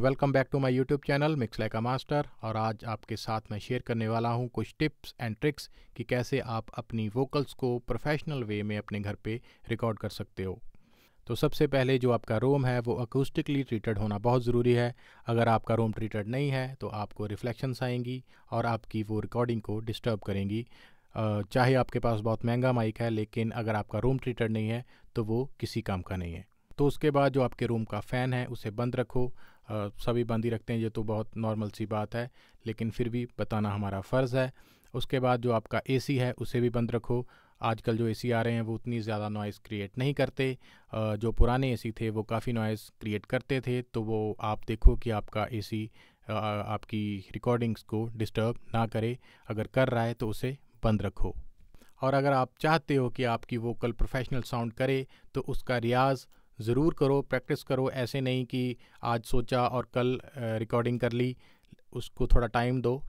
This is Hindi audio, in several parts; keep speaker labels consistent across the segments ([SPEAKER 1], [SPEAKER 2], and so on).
[SPEAKER 1] welcome back to my YouTube channel mix like a master और आज आपके साथ मैं शेयर करने वाला हूं कुछ टिप्स एंड ट्रिक्स कि कैसे आप अपनी वोकल्स को प्रोफेशनल वे में अपने घर पे रिकॉर्ड कर सकते हो तो सबसे पहले जो आपका रोम है वो अकोस्टिकली ट्रीटेड होना बहुत ज़रूरी है अगर आपका रोम ट्रीटेड नहीं है तो आपको रिफ्लेक्शंस आएंगी और आपकी वो रिकॉर्डिंग को डिस्टर्ब करेंगी चाहे आपके पास बहुत महंगा माइक है लेकिन अगर आपका रूम ट्रीटेड नहीं है तो वो किसी काम का नहीं है तो उसके बाद जो आपके रूम का फ़ैन है उसे बंद रखो आ, सभी बंद ही रखते हैं ये तो बहुत नॉर्मल सी बात है लेकिन फिर भी बताना हमारा फ़र्ज़ है उसके बाद जो आपका ए है उसे भी बंद रखो आजकल जो ए आ रहे हैं वो उतनी ज़्यादा नॉइज़ क्रिएट नहीं करते जो पुराने ए थे वो काफ़ी नॉइज़ क्रिएट करते थे तो वो आप देखो कि आपका ए आपकी रिकॉर्डिंग्स को डिस्टर्ब ना करे अगर कर रहा है तो उसे बंद रखो और अगर आप चाहते हो कि आपकी वोकल प्रोफेशनल साउंड करे तो उसका रियाज़ ज़रूर करो प्रैक्टिस करो ऐसे नहीं कि आज सोचा और कल रिकॉर्डिंग कर ली उसको थोड़ा टाइम दो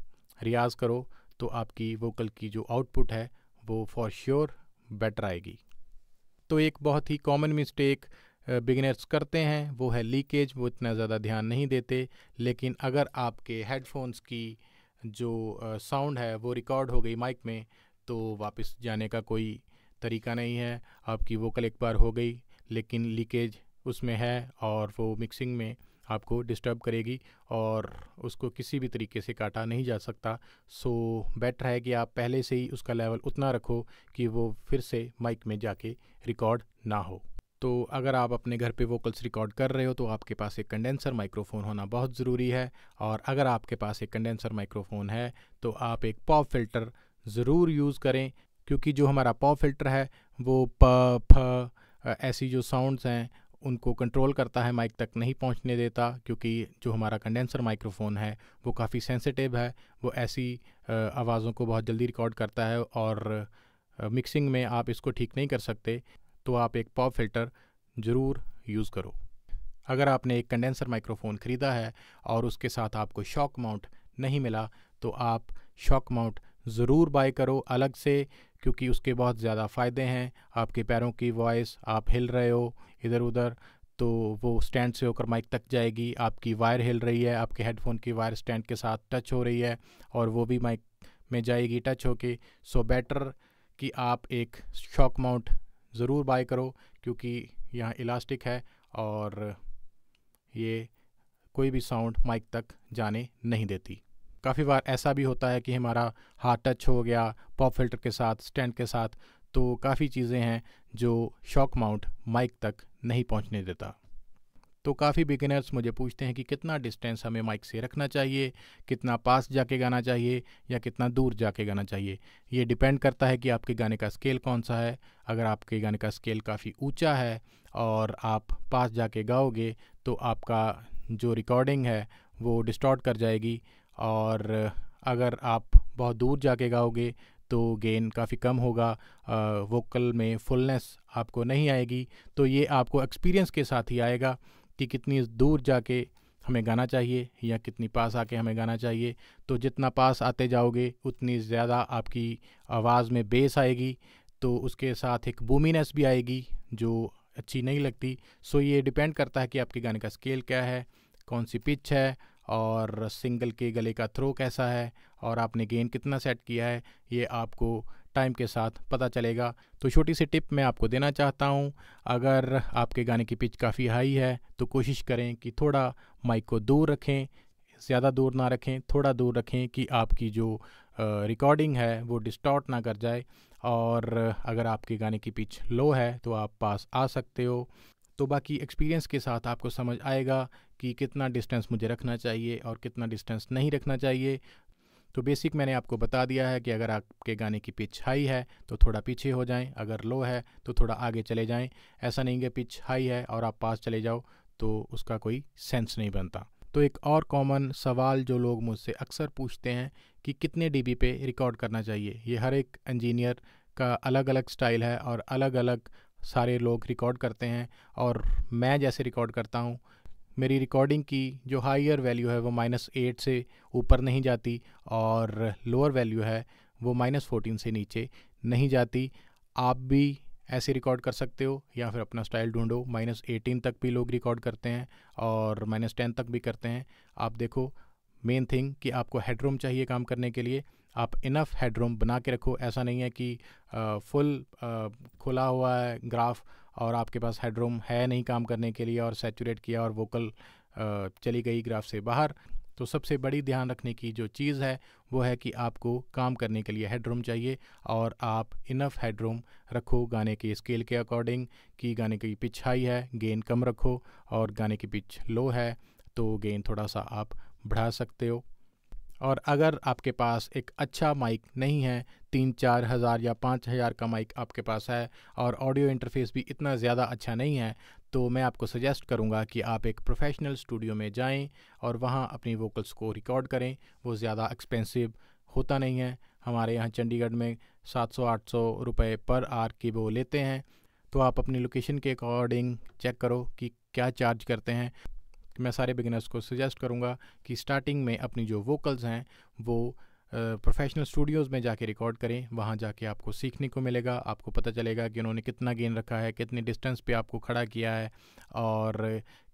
[SPEAKER 1] रियाज़ करो तो आपकी वोकल की जो आउटपुट है वो फॉर श्योर बेटर आएगी तो एक बहुत ही कॉमन मिस्टेक बिगिनर्स करते हैं वो है लीकेज वो इतना ज़्यादा ध्यान नहीं देते लेकिन अगर आपके हेडफोन्स की जो साउंड है वो रिकॉर्ड हो गई माइक में तो वापस जाने का कोई तरीका नहीं है आपकी वोकल एक बार हो गई लेकिन लीकेज उसमें है और वो मिक्सिंग में आपको डिस्टर्ब करेगी और उसको किसी भी तरीके से काटा नहीं जा सकता सो बेटर है कि आप पहले से ही उसका लेवल उतना रखो कि वो फिर से माइक में जाके रिकॉर्ड ना हो तो अगर आप अपने घर पे वोकल्स रिकॉर्ड कर रहे हो तो आपके पास एक कंडेंसर माइक्रोफोन होना बहुत ज़रूरी है और अगर आपके पास एक कंडेंसर माइक्रोफोन है तो आप एक पॉप फिल्टर ज़रूर यूज़ करें क्योंकि जो हमारा पॉप फिल्टर है वो प फ ऐसी जो साउंड्स हैं उनको कंट्रोल करता है माइक तक नहीं पहुंचने देता क्योंकि जो हमारा कंडेंसर माइक्रोफोन है वो काफ़ी सेंसिटिव है वो ऐसी आवाज़ों को बहुत जल्दी रिकॉर्ड करता है और मिक्सिंग में आप इसको ठीक नहीं कर सकते तो आप एक पॉप फिल्टर ज़रूर यूज़ करो अगर आपने एक कंडेंसर माइक्रोफोन ख़रीदा है और उसके साथ आपको शॉक माउंट नहीं मिला तो आप शॉक माउंट ज़रूर बाय करो अलग से क्योंकि उसके बहुत ज़्यादा फ़ायदे हैं आपके पैरों की वॉइस आप हिल रहे हो इधर उधर तो वो स्टैंड से होकर माइक तक जाएगी आपकी वायर हिल रही है आपके हेडफोन की वायर स्टैंड के साथ टच हो रही है और वो भी माइक में जाएगी टच होके सो बेटर कि आप एक शॉक माउंट ज़रूर बाय करो क्योंकि यहाँ इलास्टिक है और ये कोई भी साउंड माइक तक जाने नहीं देती काफ़ी बार ऐसा भी होता है कि हमारा हार्ट टच हो गया पॉप फिल्टर के साथ स्टैंड के साथ तो काफ़ी चीज़ें हैं जो शॉक माउंट माइक तक नहीं पहुंचने देता तो काफ़ी बिगिनर्स मुझे पूछते हैं कि कितना डिस्टेंस हमें माइक से रखना चाहिए कितना पास जाके गाना चाहिए या कितना दूर जाके गाना चाहिए ये डिपेंड करता है कि आपके गाने का स्केल कौन सा है अगर आपके गाने का स्केल काफ़ी ऊंचा है और आप पास जाके गाओगे तो आपका जो रिकॉर्डिंग है वो डिस्टॉर्ट कर जाएगी और अगर आप बहुत दूर जाके गाओगे तो गेन काफ़ी कम होगा वोकल में फुलनेस आपको नहीं आएगी तो ये आपको एक्सपीरियंस के साथ ही आएगा कि कितनी दूर जाके हमें गाना चाहिए या कितनी पास आके हमें गाना चाहिए तो जितना पास आते जाओगे उतनी ज़्यादा आपकी आवाज़ में बेस आएगी तो उसके साथ एक बूमिनेस भी आएगी जो अच्छी नहीं लगती सो ये डिपेंड करता है कि आपके गाने का स्केल क्या है कौन सी पिच है और सिंगल के गले का थ्रो कैसा है और आपने गेंद कितना सेट किया है ये आपको टाइम के साथ पता चलेगा तो छोटी सी टिप मैं आपको देना चाहता हूँ अगर आपके गाने की पिच काफ़ी हाई है तो कोशिश करें कि थोड़ा माइक को दूर रखें ज़्यादा दूर ना रखें थोड़ा दूर रखें कि आपकी जो रिकॉर्डिंग है वो डिस्टॉर्ट ना कर जाए और अगर आपके गाने की पिच लो है तो आप पास आ सकते हो तो बाकी एक्सपीरियंस के साथ आपको समझ आएगा कि कितना डिस्टेंस मुझे रखना चाहिए और कितना डिस्टेंस नहीं रखना चाहिए तो बेसिक मैंने आपको बता दिया है कि अगर आपके गाने की पिच हाई है तो थोड़ा पीछे हो जाएं अगर लो है तो थोड़ा आगे चले जाएं ऐसा नहीं कि पिच हाई है और आप पास चले जाओ तो उसका कोई सेंस नहीं बनता तो एक और कॉमन सवाल जो लोग मुझसे अक्सर पूछते हैं कि कितने डीबी पे रिकॉर्ड करना चाहिए ये हर एक इंजीनियर का अलग अलग स्टाइल है और अलग अलग सारे लोग रिकॉर्ड करते हैं और मैं जैसे रिकॉर्ड करता हूँ मेरी रिकॉर्डिंग की जो हाइयर वैल्यू है वो माइनस एट से ऊपर नहीं जाती और लोअर वैल्यू है वो माइनस फोर्टीन से नीचे नहीं जाती आप भी ऐसे रिकॉर्ड कर सकते हो या फिर अपना स्टाइल ढूंढो माइनस एटीन तक भी लोग रिकॉर्ड करते हैं और माइनस टेन तक भी करते हैं आप देखो मेन थिंग कि आपको हेडरूम चाहिए काम करने के लिए आप इनफ हेडरूम बना के रखो ऐसा नहीं है कि फुल खुला हुआ है ग्राफ और आपके पास हेडरूम है नहीं काम करने के लिए और सेचूरेट किया और वोकल चली गई ग्राफ से बाहर तो सबसे बड़ी ध्यान रखने की जो चीज़ है वो है कि आपको काम करने के लिए हेडरूम चाहिए और आप इनफ हेडरूम रखो गाने के स्केल के अकॉर्डिंग कि गाने की पिच हाई है गेन कम रखो और गाने की पिच लो है तो गेन थोड़ा सा आप बढ़ा सकते हो और अगर आपके पास एक अच्छा माइक नहीं है तीन चार हज़ार या पाँच हज़ार का माइक आपके पास है और ऑडियो इंटरफेस भी इतना ज़्यादा अच्छा नहीं है तो मैं आपको सजेस्ट करूँगा कि आप एक प्रोफेशनल स्टूडियो में जाएँ और वहाँ अपनी वोकल्स को रिकॉर्ड करें वो ज़्यादा एक्सपेंसिव होता नहीं है हमारे यहाँ चंडीगढ़ में 700-800 रुपए पर आर की वो लेते हैं तो आप अपनी लोकेशन के अकॉर्डिंग चेक करो कि क्या चार्ज करते हैं मैं सारे बिगिनर्स को सजेस्ट करूँगा कि स्टार्टिंग में अपनी जो वोकल्स हैं वो प्रोफेशनल स्टूडियोज़ में जाके रिकॉर्ड करें वहाँ जाके आपको सीखने को मिलेगा आपको पता चलेगा कि उन्होंने कितना गेन रखा है कितने डिस्टेंस पे आपको खड़ा किया है और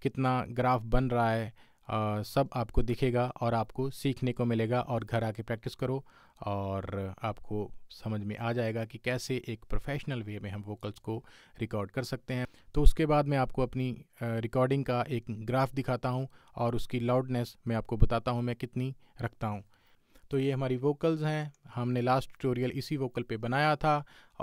[SPEAKER 1] कितना ग्राफ बन रहा है सब आपको दिखेगा और आपको सीखने को मिलेगा और घर आके प्रैक्टिस करो और आपको समझ में आ जाएगा कि कैसे एक प्रोफेशनल वे में हम वोकल्स को रिकॉर्ड कर सकते हैं तो उसके बाद मैं आपको अपनी रिकॉर्डिंग का एक ग्राफ दिखाता हूँ और उसकी लाउडनेस मैं आपको बताता हूँ मैं कितनी रखता हूँ तो ये हमारी वोकल्स हैं हमने लास्ट ट्यूटोरियल इसी वोकल पे बनाया था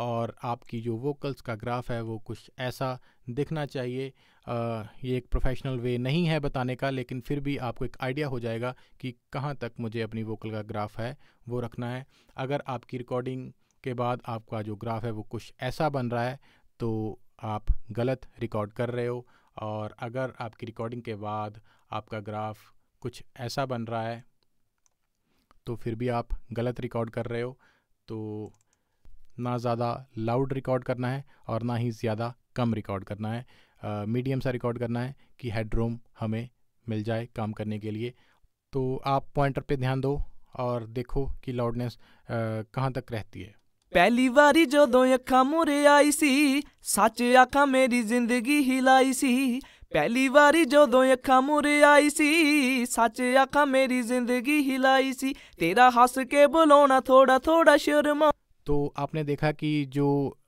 [SPEAKER 1] और आपकी जो वोकल्स का ग्राफ है वो कुछ ऐसा दिखना चाहिए आ, ये एक प्रोफेशनल वे नहीं है बताने का लेकिन फिर भी आपको एक आइडिया हो जाएगा कि कहाँ तक मुझे अपनी वोकल का ग्राफ है वो रखना है अगर आपकी रिकॉर्डिंग के बाद आपका जो ग्राफ है वो कुछ ऐसा बन रहा है तो आप गलत रिकॉर्ड कर रहे हो और अगर आपकी रिकॉर्डिंग के बाद आपका ग्राफ कुछ ऐसा बन रहा है तो फिर भी आप गलत रिकॉर्ड कर रहे हो तो ना ज़्यादा लाउड रिकॉर्ड करना है और ना ही ज़्यादा कम रिकॉर्ड करना है मीडियम सा रिकॉर्ड करना है कि हेडरूम हमें मिल जाए काम करने के लिए तो आप पॉइंटर पे ध्यान दो और देखो कि लाउडनेस कहाँ तक रहती है पहली बारी जो दो अखा मुरे आई सी सच ਆਖਾਂ मेरी जिंदगी हिलाई सी ਪਹਿਲੀ ਵਾਰੀ ਜਦੋਂ ਅੱਖਾਂ ਮੂਰੇ ਆਈ ਸੀ ਸੱਚ ਅੱਖਾਂ ਮੇਰੀ ਜ਼ਿੰਦਗੀ ਹਿਲਾਈ ਸੀ ਤੇਰਾ ਹੱਸ ਕੇ ਬੁਲਾਉਣਾ ਥੋੜਾ ਥੋੜਾ ਸ਼ਰਮਾ तो आपने देखा कि जो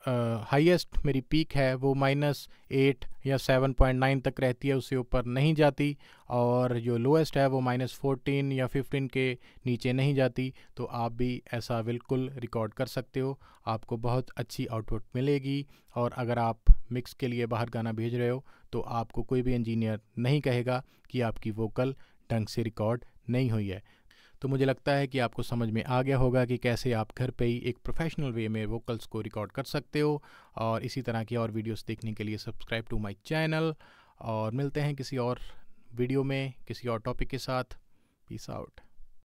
[SPEAKER 1] हाईएस्ट मेरी पीक है वो माइनस एट या सेवन पॉइंट नाइन तक रहती है उससे ऊपर नहीं जाती और जो लोएस्ट है वो माइनस फोर्टीन या फिफ्टीन के नीचे नहीं जाती तो आप भी ऐसा बिल्कुल रिकॉर्ड कर सकते हो आपको बहुत अच्छी आउटपुट मिलेगी और अगर आप मिक्स के लिए बाहर गाना भेज रहे हो तो आपको कोई भी इंजीनियर नहीं कहेगा कि आपकी वोकल ढंग से रिकॉर्ड नहीं हुई है तो मुझे लगता है कि आपको समझ में आ गया होगा कि कैसे आप घर पे ही एक प्रोफेशनल वे में वोकल्स को रिकॉर्ड कर सकते हो और इसी तरह की और वीडियोस देखने के लिए सब्सक्राइब टू माय चैनल और मिलते हैं किसी और वीडियो में किसी और टॉपिक के साथ पीस आउट